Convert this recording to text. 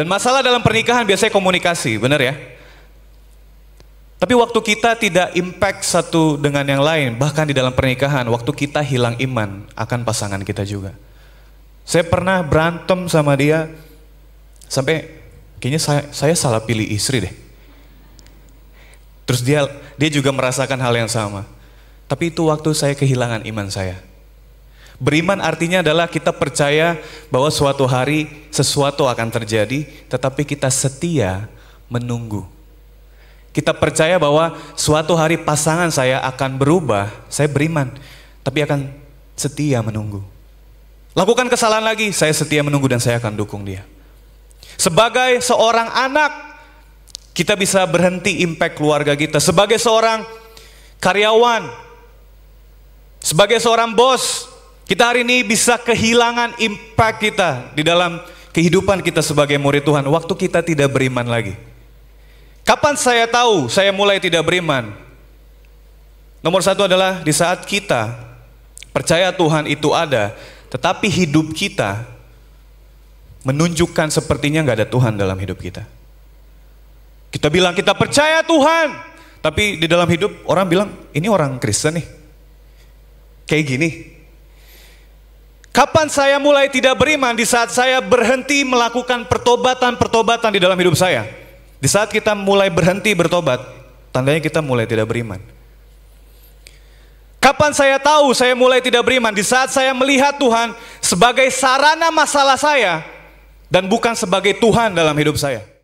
Dan masalah dalam pernikahan biasanya komunikasi, benar ya? Tapi waktu kita tidak impact satu dengan yang lain, bahkan di dalam pernikahan, waktu kita hilang iman akan pasangan kita juga. Saya pernah berantem sama dia, sampai kayaknya saya, saya salah pilih istri deh. Terus dia dia juga merasakan hal yang sama. Tapi itu waktu saya kehilangan iman saya. Beriman artinya adalah kita percaya bahwa suatu hari sesuatu akan terjadi, tetapi kita setia menunggu. Kita percaya bahwa suatu hari pasangan saya akan berubah, saya beriman, tapi akan setia menunggu. Lakukan kesalahan lagi, saya setia menunggu dan saya akan dukung dia. Sebagai seorang anak, kita bisa berhenti impact keluarga kita. Sebagai seorang karyawan, sebagai seorang bos, kita hari ini bisa kehilangan impact kita di dalam kehidupan kita sebagai murid Tuhan waktu kita tidak beriman lagi. Kapan saya tahu saya mulai tidak beriman? Nomor satu adalah di saat kita percaya Tuhan itu ada, tetapi hidup kita menunjukkan sepertinya nggak ada Tuhan dalam hidup kita. Kita bilang kita percaya Tuhan, tapi di dalam hidup orang bilang ini orang Kristen nih, kayak gini, Kapan saya mulai tidak beriman? Di saat saya berhenti melakukan pertobatan-pertobatan di dalam hidup saya. Di saat kita mulai berhenti bertobat, tandanya kita mulai tidak beriman. Kapan saya tahu saya mulai tidak beriman? Di saat saya melihat Tuhan sebagai sarana masalah saya dan bukan sebagai Tuhan dalam hidup saya.